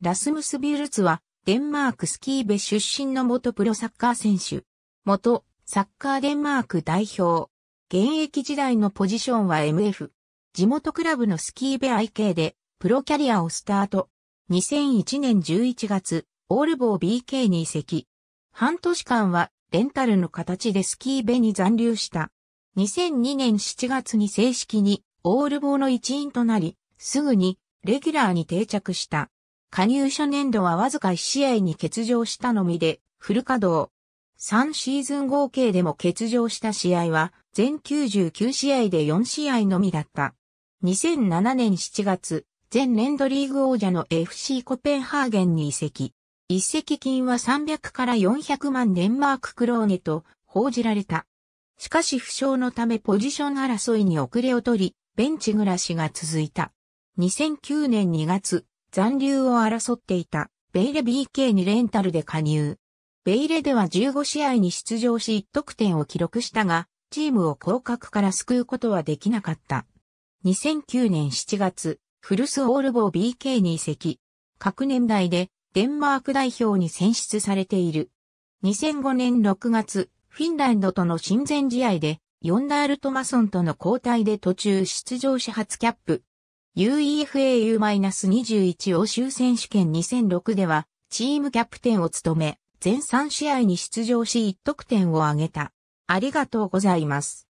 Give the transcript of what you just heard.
ラスムス・ビュルツは、デンマークスキーベ出身の元プロサッカー選手。元、サッカーデンマーク代表。現役時代のポジションは MF。地元クラブのスキーベ IK で、プロキャリアをスタート。2001年11月、オールボー BK に移籍。半年間は、レンタルの形でスキーベに残留した。2002年7月に正式に、オールボーの一員となり、すぐに、レギュラーに定着した。加入初年度はわずか1試合に欠場したのみで、フル稼働。3シーズン合計でも欠場した試合は、全99試合で4試合のみだった。2007年7月、前年度リーグ王者の FC コペンハーゲンに移籍。一石金は300から400万デンマーククローネと報じられた。しかし負傷のためポジション争いに遅れを取り、ベンチ暮らしが続いた。2009年2月、残留を争っていたベイレ BK にレンタルで加入。ベイレでは15試合に出場し1得点を記録したが、チームを降格から救うことはできなかった。2009年7月、フルスオールボー BK に移籍。各年代でデンマーク代表に選出されている。2005年6月、フィンランドとの親善試合で、ヨンダール・トマソンとの交代で途中出場し初キャップ。UEFAU-21 欧州選手権2006では、チームキャプテンを務め、全3試合に出場し1得点を挙げた。ありがとうございます。